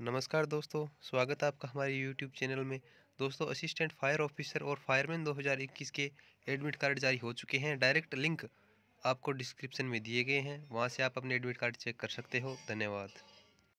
नमस्कार दोस्तों स्वागत है आपका हमारे यूट्यूब चैनल में दोस्तों असिस्टेंट फायर ऑफिसर और फायरमैन 2021 के एडमिट कार्ड जारी हो चुके हैं डायरेक्ट लिंक आपको डिस्क्रिप्शन में दिए गए हैं वहाँ से आप अपने एडमिट कार्ड चेक कर सकते हो धन्यवाद